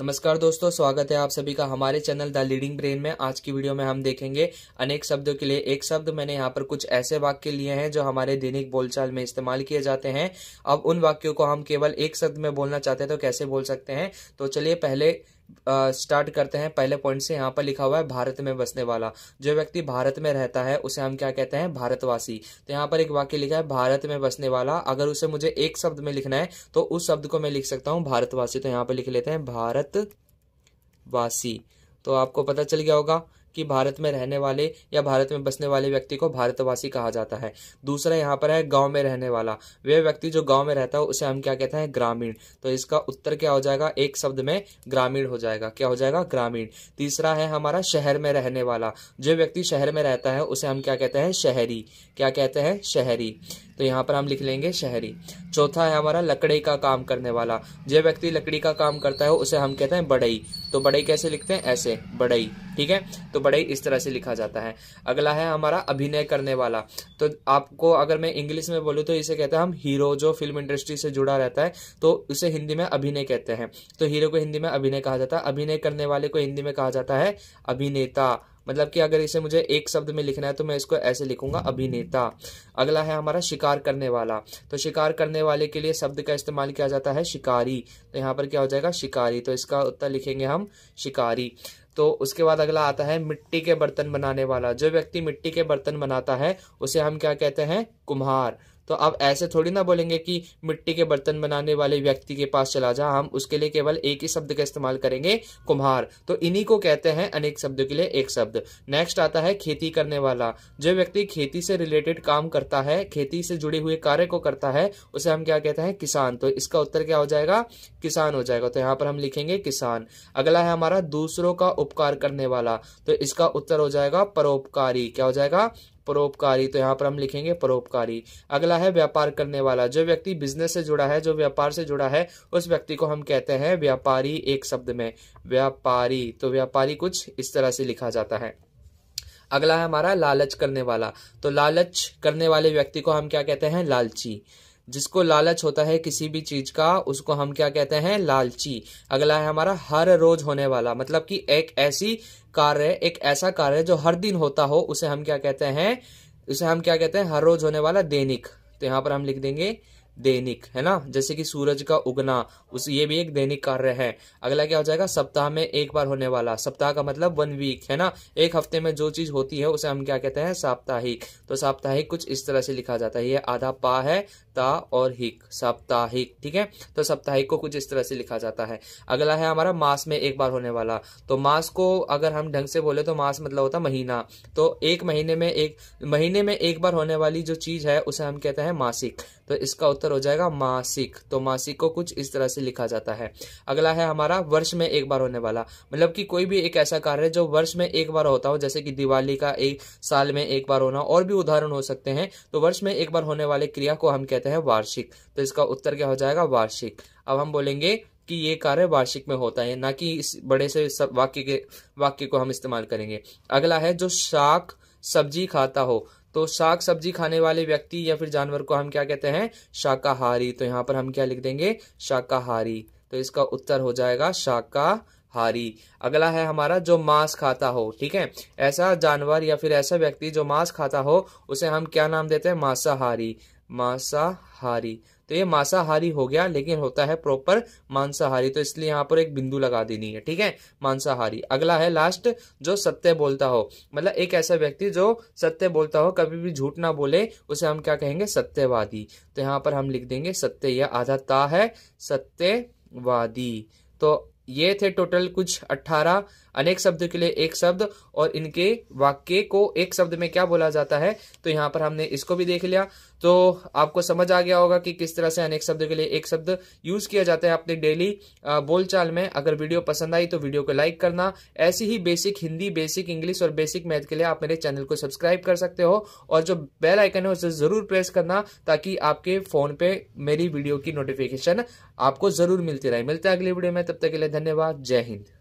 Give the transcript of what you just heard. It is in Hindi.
नमस्कार दोस्तों स्वागत है आप सभी का हमारे चैनल द लीडिंग ब्रेन में आज की वीडियो में हम देखेंगे अनेक शब्दों के लिए एक शब्द मैंने यहाँ पर कुछ ऐसे वाक्य लिए हैं जो हमारे दैनिक बोलचाल में इस्तेमाल किए जाते हैं अब उन वाक्यों को हम केवल एक शब्द में बोलना चाहते हैं तो कैसे बोल सकते हैं तो चलिए पहले स्टार्ट करते हैं पहले पॉइंट से यहाँ पर लिखा हुआ है भारत में बसने वाला जो व्यक्ति भारत में रहता है उसे हम क्या कहते हैं भारतवासी तो यहाँ पर एक वाक्य लिखा है भारत में बसने वाला अगर उसे मुझे एक शब्द में लिखना है तो उस शब्द को मैं लिख सकता हूँ भारतवासी तो यहाँ पर लिख लेते हैं भारतवासी तो आपको पता चल गया होगा कि भारत में रहने वाले या भारत में बसने वाले व्यक्ति को भारतवासी कहा जाता है दूसरा यहाँ पर है गाँव में रहने वाला वह व्यक्ति जो गाँव में रहता है उसे हम क्या कहते हैं ग्रामीण तो इसका उत्तर क्या हो जाएगा एक शब्द में ग्रामीण हो जाएगा क्या हो जाएगा ग्रामीण तीसरा है हमारा शहर में रहने वाला जो व्यक्ति शहर में रहता है उसे हम क्या कहते हैं शहरी क्या कहते हैं शहरी तो यहाँ पर हम लिख लेंगे शहरी चौथा है हमारा लकड़ी का काम करने वाला जो व्यक्ति लकड़ी का काम करता है उसे हम कहते हैं बड़ई तो बड़ई कैसे लिखते हैं ऐसे बड़ई ठीक है तो बड़ई इस तरह से लिखा जाता है अगला है हमारा अभिनय करने वाला तो आपको अगर मैं इंग्लिश में बोलूँ तो इसे कहते हैं हम हीरो जो फिल्म इंडस्ट्री से जुड़ा रहता है तो उसे हिंदी में अभिनय कहते हैं तो हीरो को हिंदी में अभिनय कहा जाता है अभिनय करने वाले को हिंदी में कहा जाता है अभिनेता मतलब कि अगर इसे मुझे एक शब्द में लिखना है तो मैं इसको ऐसे लिखूंगा अभिनेता अगला है हमारा शिकार करने वाला तो शिकार करने वाले के लिए शब्द का इस्तेमाल किया जाता है शिकारी तो यहाँ पर क्या हो जाएगा शिकारी तो इसका उत्तर लिखेंगे हम शिकारी तो उसके बाद अगला आता है मिट्टी के बर्तन बनाने वाला जो व्यक्ति मिट्टी के बर्तन बनाता है उसे हम क्या कहते हैं कुम्हार तो आप ऐसे थोड़ी ना बोलेंगे कि मिट्टी के बर्तन बनाने वाले व्यक्ति के पास चला जा हम उसके लिए केवल एक ही शब्द का इस्तेमाल करेंगे कुम्हार तो इन्हीं को कहते हैं अनेक शब्दों के लिए एक शब्द नेक्स्ट आता है खेती करने वाला जो व्यक्ति खेती से रिलेटेड काम करता है खेती से जुड़े हुए कार्य को करता है उसे हम क्या कहते हैं किसान तो इसका उत्तर क्या हो जाएगा किसान हो जाएगा तो यहाँ पर हम लिखेंगे किसान अगला है हमारा दूसरों का उपकार करने वाला तो इसका उत्तर हो जाएगा परोपकारी क्या हो जाएगा परोपकारी तो यहाँ पर हम लिखेंगे परोपकारी अगला है व्यापार करने वाला जो व्यक्ति बिजनेस से जुड़ा है जो व्यापार से जुड़ा है उस व्यक्ति को हम कहते हैं व्यापारी एक शब्द में व्यापारी तो व्यापारी कुछ इस तरह से लिखा जाता है अगला है हमारा लालच करने वाला तो लालच करने वाले व्यक्ति को हम क्या कहते हैं लालची जिसको लालच होता है किसी भी चीज का उसको हम क्या कहते हैं लालची अगला है हमारा हर रोज होने वाला मतलब कि एक ऐसी कार्य एक ऐसा कार्य जो हर दिन होता हो उसे हम क्या कहते हैं उसे हम क्या कहते हैं हर रोज होने वाला दैनिक तो यहाँ पर हम लिख देंगे दैनिक है ना जैसे कि सूरज का उगना उस ये भी एक दैनिक कार्य है अगला क्या हो जाएगा सप्ताह में एक बार होने वाला सप्ताह का मतलब वन वीक है ना एक हफ्ते में जो चीज होती है उसे हम क्या कहते हैं साप्ताहिक तो साप्ताहिक कुछ इस तरह से लिखा जाता है ये आधा पा है सप्ताह और हिक साप्ताहिक ठीक है तो साप्ताहिक को कुछ इस तरह से लिखा जाता है अगला है हमारा मास में एक बार होने वाला तो मास को अगर हम ढंग से बोले तो मास मतलब होता महीना तो एक महीने में एक महीने में एक बार होने वाली जो चीज है उसे हम कहते हैं मासिक तो इसका उत्तर हो जाएगा मासिक तो मासिक को कुछ इस तरह से लिखा जाता है अगला है हमारा वर्ष में एक बार होने वाला मतलब कि कोई भी एक ऐसा कार्य जो वर्ष में एक बार होता हो जैसे कि दिवाली का एक साल में एक बार होना और भी उदाहरण हो सकते हैं तो वर्ष में एक बार होने वाले क्रिया को हम कहते हैं कहते हैं वार्षिक तो इसका उत्तर क्या हो जाएगा वार्षिक अब हम बोलेंगे कि ये कार्य वार्षिक में होता है ना कि इस बड़े से वाक्य के वाक्य को हम इस्तेमाल करेंगे अगला है जो शाक सब्जी खाता हो तो शाक सब्जी खाने वाले व्यक्ति या फिर जानवर को हम क्या कहते हैं शाकाहारी तो यहाँ पर हम क्या लिख देंगे शाकाहारी तो इसका उत्तर हो जाएगा शाकाहारी अगला है हमारा जो मांस खाता हो ठीक है ऐसा जानवर या फिर ऐसा व्यक्ति जो मांस खाता हो उसे हम क्या नाम देते हैं मांसाहारी मांसाहारी तो ये मांसाहारी हो गया लेकिन होता है प्रॉपर मांसाहारी तो इसलिए यहाँ पर एक बिंदु लगा देनी है ठीक है मांसाहारी अगला है लास्ट जो सत्य बोलता हो मतलब एक ऐसा व्यक्ति जो सत्य बोलता हो कभी भी झूठ ना बोले उसे हम क्या कहेंगे सत्यवादी तो यहाँ पर हम लिख देंगे सत्य या आधा ता है सत्यवादी तो ये थे टोटल कुछ अट्ठारह अनेक शब्द के लिए एक शब्द और इनके वाक्य को एक शब्द में क्या बोला जाता है तो यहाँ पर हमने इसको भी देख लिया तो आपको समझ आ गया होगा कि किस तरह से अनेक शब्द के लिए एक शब्द यूज किया जाता है अपने डेली बोलचाल में अगर वीडियो पसंद आई तो वीडियो को लाइक करना ऐसी ही बेसिक हिंदी बेसिक इंग्लिश और बेसिक मैथ के लिए आप मेरे चैनल को सब्सक्राइब कर सकते हो और जो बेल आइकन है उसे जरूर प्रेस करना ताकि आपके फोन पे मेरी वीडियो की नोटिफिकेशन आपको जरूर मिलती रहे मिलते हैं अगले वीडियो में तब तक के लिए धन्यवाद जय हिंद